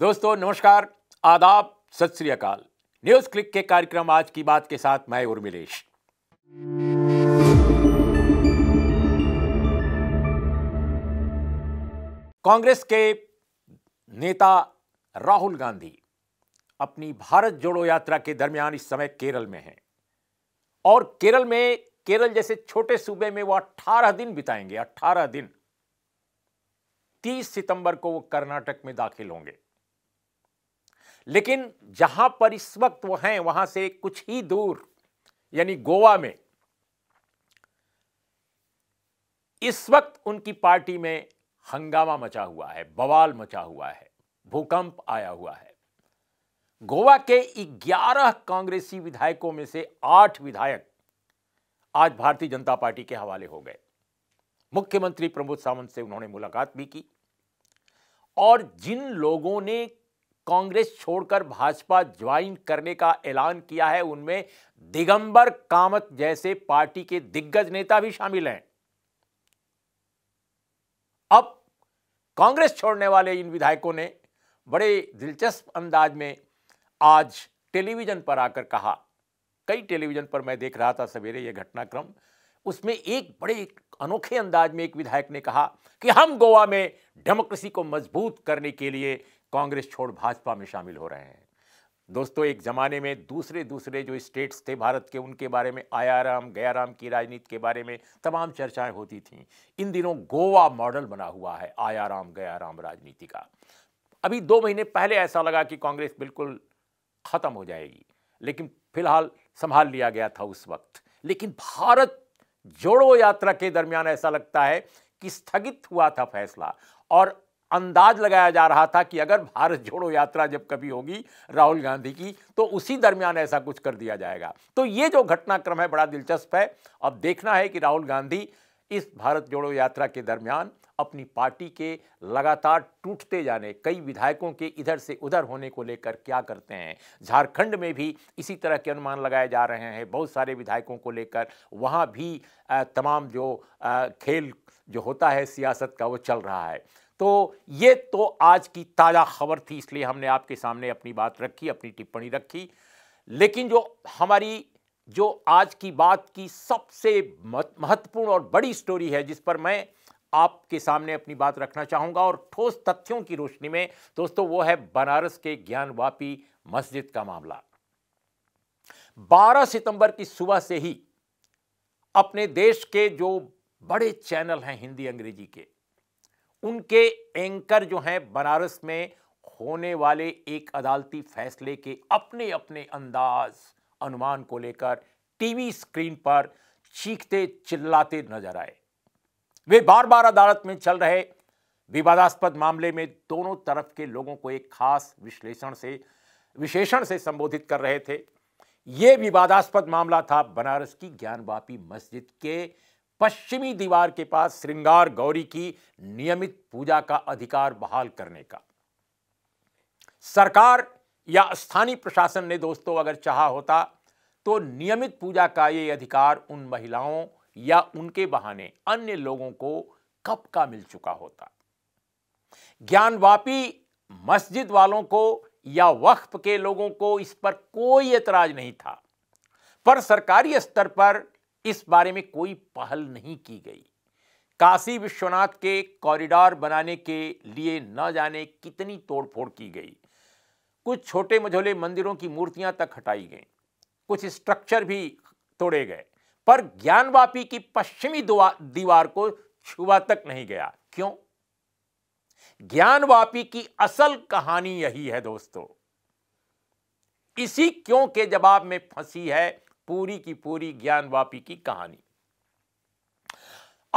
दोस्तों नमस्कार आदाब सत श्री अकाल न्यूज क्लिक के कार्यक्रम आज की बात के साथ मैं उर्मिलेश कांग्रेस के नेता राहुल गांधी अपनी भारत जोड़ो यात्रा के दरमियान इस समय केरल में हैं और केरल में केरल जैसे छोटे सूबे में वो 18 दिन बिताएंगे 18 दिन 30 सितंबर को वो कर्नाटक में दाखिल होंगे लेकिन जहां पर इस वक्त वो हैं वहां से कुछ ही दूर यानी गोवा में इस वक्त उनकी पार्टी में हंगामा मचा हुआ है बवाल मचा हुआ है भूकंप आया हुआ है गोवा के 11 कांग्रेसी विधायकों में से आठ विधायक आज भारतीय जनता पार्टी के हवाले हो गए मुख्यमंत्री प्रमोद सावंत से उन्होंने मुलाकात भी की और जिन लोगों ने कांग्रेस छोड़कर भाजपा ज्वाइन करने का ऐलान किया है उनमें दिगंबर कामत जैसे पार्टी के दिग्गज नेता भी शामिल हैं अब कांग्रेस छोड़ने वाले इन विधायकों ने बड़े दिलचस्प अंदाज में आज टेलीविजन पर आकर कहा कई टेलीविजन पर मैं देख रहा था सवेरे यह घटनाक्रम उसमें एक बड़े अनोखे अंदाज में एक विधायक ने कहा कि हम गोवा में डेमोक्रेसी को मजबूत करने के लिए कांग्रेस छोड़ भाजपा में शामिल हो रहे हैं दोस्तों एक ज़माने में दूसरे दूसरे जो स्टेट्स थे भारत के उनके बारे में आयाराम गयाराम की राजनीति के बारे में तमाम चर्चाएं होती थीं इन दिनों गोवा मॉडल बना हुआ है आयाराम गयाराम राजनीति का अभी दो महीने पहले ऐसा लगा कि कांग्रेस बिल्कुल ख़त्म हो जाएगी लेकिन फिलहाल संभाल लिया गया था उस वक्त लेकिन भारत जोड़ो यात्रा के दरमियान ऐसा लगता है कि स्थगित हुआ था फैसला और अंदाज लगाया जा रहा था कि अगर भारत जोड़ो यात्रा जब कभी होगी राहुल गांधी की तो उसी दरमियान ऐसा कुछ कर दिया जाएगा तो ये जो घटनाक्रम है बड़ा दिलचस्प है अब देखना है कि राहुल गांधी इस भारत जोड़ो यात्रा के दरमियान अपनी पार्टी के लगातार टूटते जाने कई विधायकों के इधर से उधर होने को लेकर क्या करते हैं झारखंड में भी इसी तरह के अनुमान लगाए जा रहे हैं बहुत सारे विधायकों को लेकर वहाँ भी तमाम जो खेल जो होता है सियासत का वो चल रहा है तो ये तो आज की ताज़ा खबर थी इसलिए हमने आपके सामने अपनी बात रखी अपनी टिप्पणी रखी लेकिन जो हमारी जो आज की बात की सबसे महत्वपूर्ण और बड़ी स्टोरी है जिस पर मैं आपके सामने अपनी बात रखना चाहूँगा और ठोस तथ्यों की रोशनी में दोस्तों वो है बनारस के ज्ञानवापी मस्जिद का मामला 12 सितंबर की सुबह से ही अपने देश के जो बड़े चैनल हैं हिंदी अंग्रेजी के उनके एंकर जो हैं बनारस में होने वाले एक अदालती फैसले के अपने अपने अंदाज अनुमान को लेकर टीवी स्क्रीन पर चीखते चिल्लाते नजर आए वे बार बार अदालत में चल रहे विवादास्पद मामले में दोनों तरफ के लोगों को एक खास विश्लेषण से विशेषण से संबोधित कर रहे थे ये विवादास्पद मामला था बनारस की ज्ञानवापी मस्जिद के पश्चिमी दीवार के पास श्रृंगार गौरी की नियमित पूजा का अधिकार बहाल करने का सरकार या स्थानीय प्रशासन ने दोस्तों अगर चाहा होता तो नियमित पूजा का ये अधिकार उन महिलाओं या उनके बहाने अन्य लोगों को कब का मिल चुका होता ज्ञानवापी मस्जिद वालों को या वक्फ के लोगों को इस पर कोई एतराज नहीं था पर सरकारी स्तर पर इस बारे में कोई पहल नहीं की गई काशी विश्वनाथ के कॉरिडोर बनाने के लिए न जाने कितनी तोड़फोड़ की गई कुछ छोटे मझोले मंदिरों की मूर्तियां तक हटाई गई कुछ स्ट्रक्चर भी तोड़े गए पर ज्ञानवापी की पश्चिमी दीवार को छुआ तक नहीं गया क्यों ज्ञानवापी की असल कहानी यही है दोस्तों इसी क्यों के जवाब में फंसी है पूरी की पूरी ज्ञान वापी की कहानी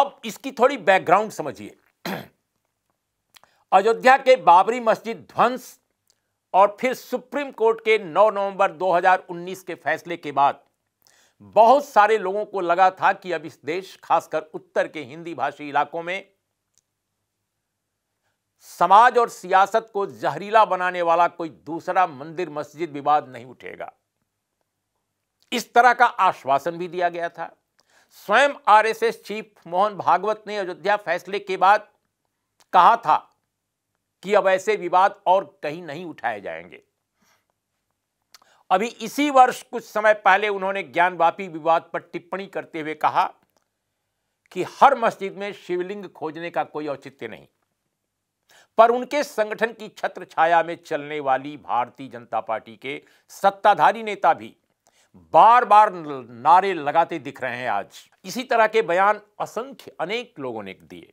अब इसकी थोड़ी बैकग्राउंड समझिए अयोध्या के बाबरी मस्जिद ध्वंस और फिर सुप्रीम कोर्ट के 9 नवंबर 2019 के फैसले के बाद बहुत सारे लोगों को लगा था कि अब इस देश खासकर उत्तर के हिंदी भाषी इलाकों में समाज और सियासत को जहरीला बनाने वाला कोई दूसरा मंदिर मस्जिद विवाद नहीं उठेगा इस तरह का आश्वासन भी दिया गया था स्वयं आरएसएस चीफ मोहन भागवत ने अयोध्या फैसले के बाद कहा था कि अब ऐसे विवाद और कहीं नहीं उठाए जाएंगे अभी इसी वर्ष कुछ समय पहले उन्होंने ज्ञानवापी विवाद पर टिप्पणी करते हुए कहा कि हर मस्जिद में शिवलिंग खोजने का कोई औचित्य नहीं पर उनके संगठन की छत्र छाया में चलने वाली भारतीय जनता पार्टी के सत्ताधारी नेता भी बार बार नारे लगाते दिख रहे हैं आज इसी तरह के बयान असंख्य अनेक लोगों ने दिए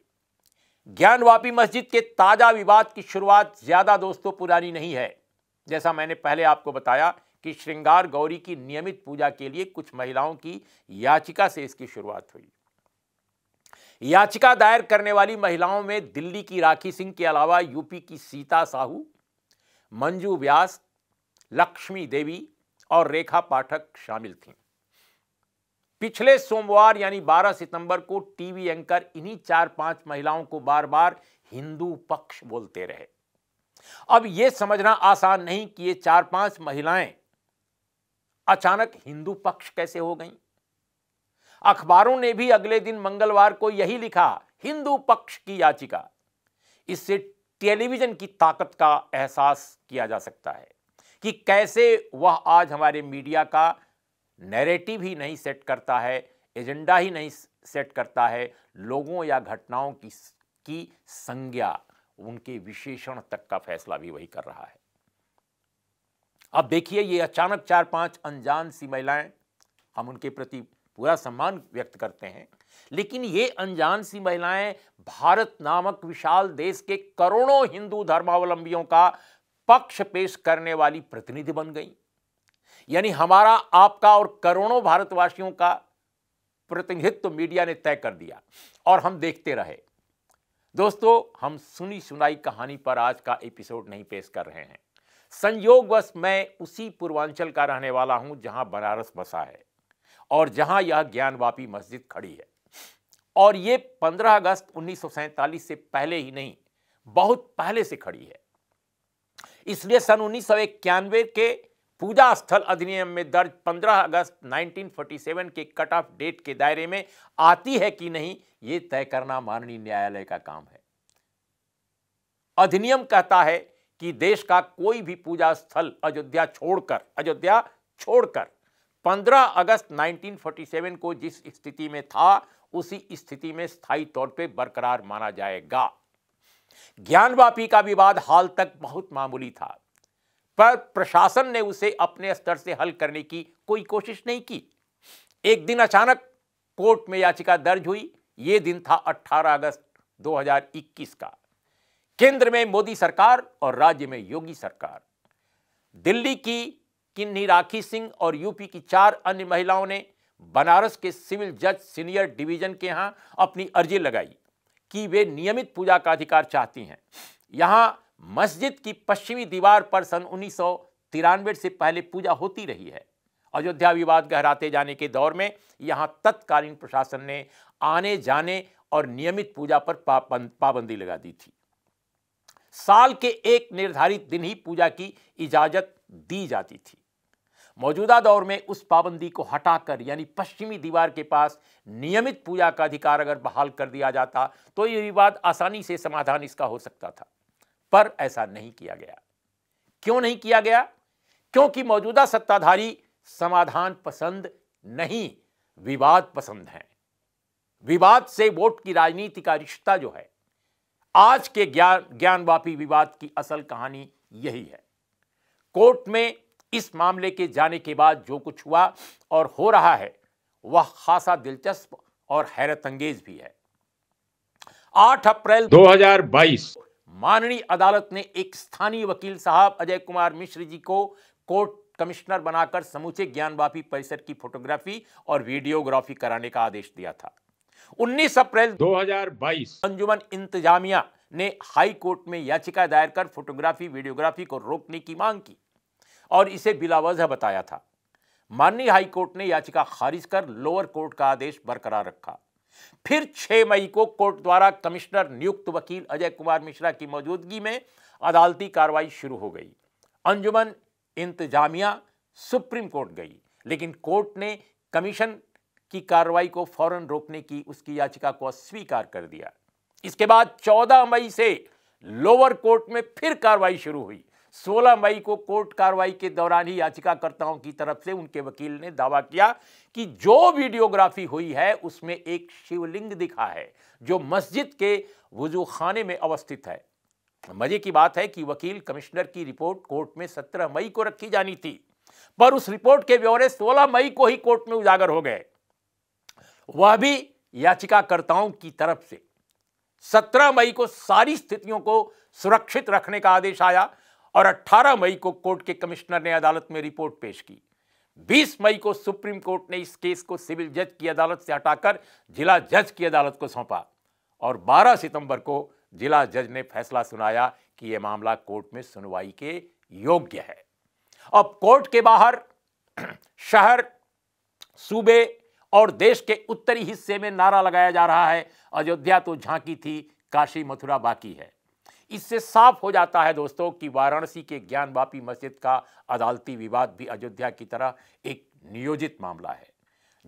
ज्ञानवापी मस्जिद के ताज़ा विवाद की शुरुआत ज़्यादा दोस्तों पुरानी नहीं है जैसा मैंने पहले आपको बताया कि श्रृंगार गौरी की नियमित पूजा के लिए कुछ महिलाओं की याचिका से इसकी शुरुआत हुई याचिका दायर करने वाली महिलाओं में दिल्ली की राखी सिंह के अलावा यूपी की सीता साहू मंजू व्यास लक्ष्मी देवी और रेखा पाठक शामिल थीं पिछले सोमवार यानी 12 सितंबर को टीवी एंकर इन्हीं चार पांच महिलाओं को बार बार हिंदू पक्ष बोलते रहे अब यह समझना आसान नहीं कि ये चार पांच महिलाएं अचानक हिंदू पक्ष कैसे हो गईं अखबारों ने भी अगले दिन मंगलवार को यही लिखा हिंदू पक्ष की याचिका इससे टेलीविजन की ताकत का एहसास किया जा सकता है कि कैसे वह आज हमारे मीडिया का नैरेटिव ही नहीं सेट करता है एजेंडा ही नहीं सेट करता है लोगों या घटनाओं की की संज्ञा उनके विशेषण तक का फैसला भी वही कर रहा है अब देखिए ये अचानक चार पांच अनजान सी महिलाएं हम उनके प्रति पूरा सम्मान व्यक्त करते हैं लेकिन ये अनजान सी महिलाएं भारत नामक विशाल देश के करोड़ों हिंदू धर्मावलंबियों का पक्ष पेश करने वाली प्रतिनिधि बन गई यानी हमारा आपका और करोड़ों भारतवासियों का प्रतिनिधित्व मीडिया ने तय कर दिया और हम देखते रहे दोस्तों हम सुनी सुनाई कहानी पर आज का एपिसोड नहीं पेश कर रहे हैं संयोगवश मैं उसी पूर्वांचल का रहने वाला हूं जहां बनारस बसा है और जहां यह ज्ञानवापी मस्जिद खड़ी है और ये 15 अगस्त उन्नीस से पहले ही नहीं बहुत पहले से खड़ी है इसलिए सन उन्नीस के पूजा स्थल अधिनियम में दर्ज 15 अगस्त 1947 के कट ऑफ डेट के दायरे में आती है कि नहीं ये तय करना माननीय न्यायालय का काम है अधिनियम कहता है कि देश का कोई भी पूजा स्थल अयोध्या छोड़कर अयोध्या छोड़कर 15 अगस्त 1947 को जिस स्थिति में था उसी स्थिति में स्थायी तौर पे बरकरार माना जाएगा ज्ञानवापी का विवाद हाल तक बहुत मामूली था पर प्रशासन ने उसे अपने स्तर से हल करने की कोई कोशिश नहीं की एक दिन अचानक कोर्ट में याचिका दर्ज हुई यह दिन था 18 अगस्त 2021 का केंद्र में मोदी सरकार और राज्य में योगी सरकार दिल्ली की किन्नी राखी सिंह और यूपी की चार अन्य महिलाओं ने बनारस के सिविल जज सीनियर डिवीजन के यहां अपनी अर्जी लगाई कि वे नियमित पूजा का अधिकार चाहती हैं यहाँ मस्जिद की पश्चिमी दीवार पर सन उन्नीस से पहले पूजा होती रही है अयोध्या विवाद गहराते जाने के दौर में यहाँ तत्कालीन प्रशासन ने आने जाने और नियमित पूजा पर पाबंदी लगा दी थी साल के एक निर्धारित दिन ही पूजा की इजाजत दी जाती थी मौजूदा दौर में उस पाबंदी को हटाकर यानी पश्चिमी दीवार के पास नियमित पूजा का अधिकार अगर बहाल कर दिया जाता तो ये विवाद आसानी से समाधान इसका हो सकता था पर ऐसा नहीं किया गया क्यों नहीं किया गया क्योंकि मौजूदा सत्ताधारी समाधान पसंद नहीं विवाद पसंद है विवाद से वोट की राजनीति का रिश्ता जो है आज के ज्ञान ज्ञानवापी विवाद की असल कहानी यही है कोर्ट में इस मामले के जाने के बाद जो कुछ हुआ और हो रहा है वह खासा दिलचस्प और हैरत अंगेज भी है 8 अप्रैल 2022 माननीय अदालत ने एक स्थानीय वकील साहब अजय कुमार मिश्र जी को कोर्ट कमिश्नर बनाकर समूचे ज्ञानवापी परिसर की फोटोग्राफी और वीडियोग्राफी कराने का आदेश दिया था 19 अप्रैल 2022 अंजुमन इंतजामिया ने हाई कोर्ट में याचिका दायर कर फोटोग्राफी वीडियोग्राफी को रोकने की मांग की और इसे बिलावजह बताया था माननीय हाईकोर्ट ने याचिका खारिज कर लोअर कोर्ट का आदेश बरकरार रखा फिर 6 मई को कोर्ट द्वारा कमिश्नर नियुक्त वकील अजय कुमार मिश्रा की मौजूदगी में अदालती कार्रवाई शुरू हो गई अंजुमन इंतजामिया सुप्रीम कोर्ट गई लेकिन कोर्ट ने कमीशन की कार्रवाई को फौरन रोकने की उसकी याचिका को अस्वीकार कर दिया इसके बाद 14 मई से लोअर कोर्ट में फिर कार्रवाई शुरू हुई 16 मई को कोर्ट कार्रवाई के दौरान ही याचिकाकर्ताओं की तरफ से उनके वकील ने दावा किया कि जो वीडियोग्राफी हुई है उसमें एक शिवलिंग दिखा है जो मस्जिद के वजू खाने में अवस्थित है मजे की बात है कि वकील कमिश्नर की रिपोर्ट कोर्ट में 17 मई को रखी जानी थी पर उस रिपोर्ट के ब्यौरे 16 मई को ही कोर्ट में उजागर हो गए वह भी याचिकाकर्ताओं की तरफ से 17 मई को सारी स्थितियों को सुरक्षित रखने का आदेश आया और 18 मई को कोर्ट के कमिश्नर ने अदालत में रिपोर्ट पेश की 20 मई को सुप्रीम कोर्ट ने इस केस को सिविल जज की अदालत से हटाकर जिला जज की अदालत को सौंपा और 12 सितंबर को जिला जज ने फैसला सुनाया कि यह मामला कोर्ट में सुनवाई के योग्य है अब कोर्ट के बाहर शहर सूबे और देश के उत्तरी हिस्से में नारा लगाया जा रहा है अयोध्या तो झांकी थी काशी मथुरा बाकी है इससे साफ हो जाता है दोस्तों कि वाराणसी के ज्ञानवापी मस्जिद का अदालती विवाद भी अयोध्या की तरह एक नियोजित मामला है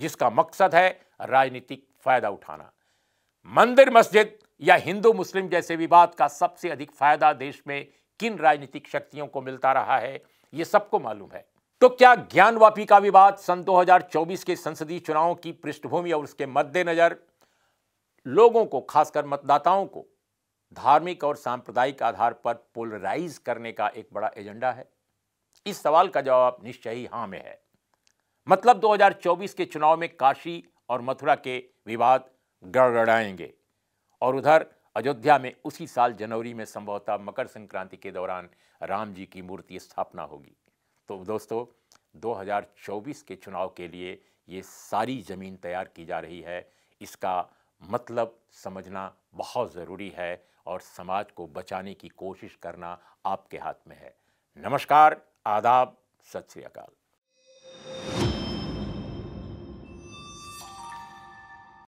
जिसका मकसद है राजनीतिक फायदा उठाना मंदिर मस्जिद या हिंदू मुस्लिम जैसे विवाद का सबसे अधिक फायदा देश में किन राजनीतिक शक्तियों को मिलता रहा है यह सबको मालूम है तो क्या ज्ञानवापी का विवाद सन 2024 के संसदीय चुनाव की पृष्ठभूमि और उसके मद्देनजर लोगों को खासकर मतदाताओं को धार्मिक और सांप्रदायिक आधार पर पोलराइज करने का एक बड़ा एजेंडा है इस सवाल का जवाब निश्चय ही हाँ में है मतलब 2024 के चुनाव में काशी और मथुरा के विवाद गड़गड़ाएंगे और उधर अयोध्या में उसी साल जनवरी में संभवतः मकर संक्रांति के दौरान राम जी की मूर्ति स्थापना होगी तो दोस्तों 2024 के चुनाव के लिए ये सारी ज़मीन तैयार की जा रही है इसका मतलब समझना बहुत ज़रूरी है और समाज को बचाने की कोशिश करना आपके हाथ में है नमस्कार आदाब सत श्री अकाल